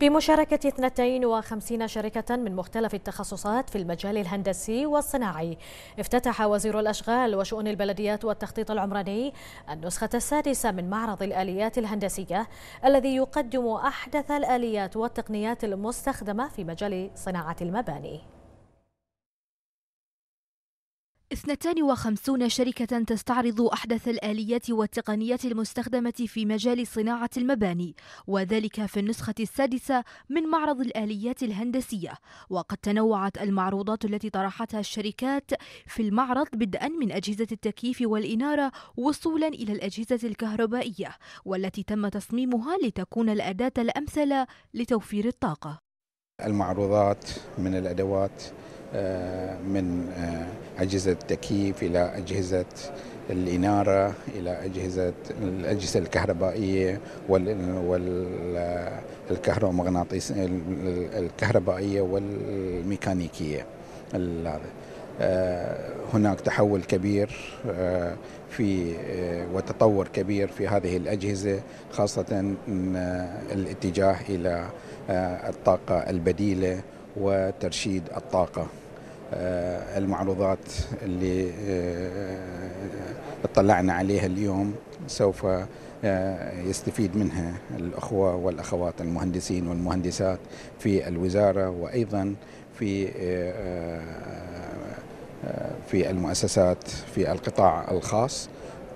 بمشاركة 52 شركة من مختلف التخصصات في المجال الهندسي والصناعي افتتح وزير الأشغال وشؤون البلديات والتخطيط العمراني النسخة السادسة من معرض الآليات الهندسية الذي يقدم أحدث الآليات والتقنيات المستخدمة في مجال صناعة المباني 52 شركة تستعرض أحدث الآليات والتقنيات المستخدمة في مجال صناعة المباني وذلك في النسخة السادسة من معرض الآليات الهندسية وقد تنوعت المعروضات التي طرحتها الشركات في المعرض بدءا من أجهزة التكييف والإنارة وصولا إلى الأجهزة الكهربائية والتي تم تصميمها لتكون الأداة الأمثل لتوفير الطاقة المعروضات من الأدوات آه، من آه، أجهزة التكييف إلى أجهزة الإنارة إلى أجهزة الأجهزة الكهربائية والكهرومغناطيس آه، الكهربائية والميكانيكية آه، هناك تحول كبير آه، في آه، وتطور كبير في هذه الأجهزة خاصة الاتجاه إلى الطاقة البديلة وترشيد الطاقة المعروضات اللي اطلعنا عليها اليوم سوف يستفيد منها الأخوة والأخوات المهندسين والمهندسات في الوزارة وأيضا في في المؤسسات في القطاع الخاص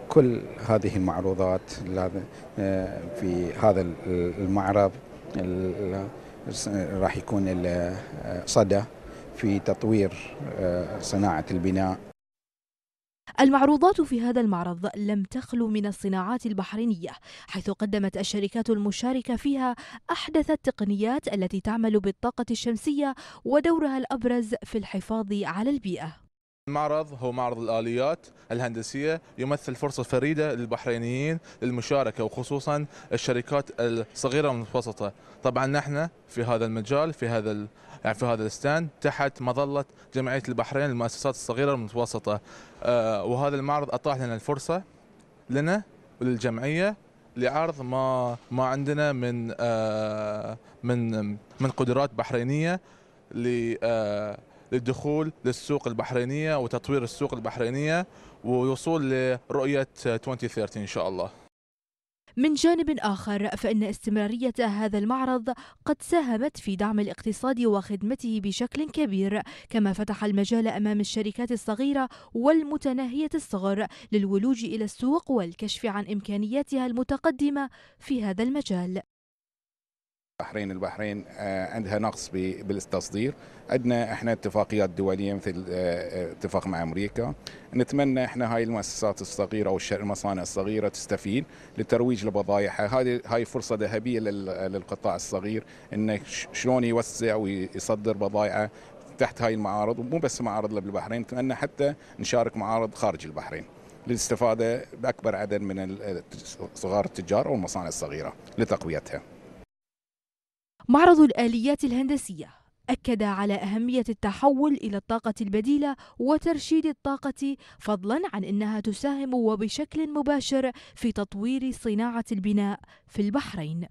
كل هذه المعروضات في هذا المعرض راح يكون صدى في تطوير صناعة البناء المعروضات في هذا المعرض لم تخلو من الصناعات البحرينية حيث قدمت الشركات المشاركة فيها أحدث التقنيات التي تعمل بالطاقة الشمسية ودورها الأبرز في الحفاظ على البيئة المعرض هو معرض الآليات الهندسية يمثل فرصة فريدة للبحرينيين للمشاركة وخصوصا الشركات الصغيرة والمتوسطة طبعا نحن في هذا المجال في هذا يعني في هذا الستاند تحت مظلة جمعية البحرين للمؤسسات الصغيرة والمتوسطة آه وهذا المعرض أطاح لنا الفرصة لنا وللجمعية لعرض ما ما عندنا من آه من من قدرات بحرينية ل آه، للدخول للسوق البحرينية وتطوير السوق البحرينية والوصول لرؤية 2030 إن شاء الله من جانب آخر فإن استمرارية هذا المعرض قد ساهمت في دعم الاقتصاد وخدمته بشكل كبير كما فتح المجال أمام الشركات الصغيرة والمتناهية الصغر للولوج إلى السوق والكشف عن إمكانياتها المتقدمة في هذا المجال البحرين البحرين آه، عندها نقص بالتصدير عندنا احنا اتفاقيات دوليه مثل آه، آه، اتفاق مع امريكا نتمنى احنا هاي المؤسسات الصغيره او المصانع الصغيره تستفيد لترويج لبضائعها هذه هاي فرصه ذهبيه للقطاع الصغير انه شلون يوسع ويصدر بضائعه تحت هاي المعارض ومو بس معارض بالبحرين نتمنى حتى نشارك معارض خارج البحرين للاستفاده باكبر عدد من صغار التجار او المصانع الصغيره لتقويتها معرض الآليات الهندسية أكد على أهمية التحول إلى الطاقة البديلة وترشيد الطاقة فضلا عن أنها تساهم وبشكل مباشر في تطوير صناعة البناء في البحرين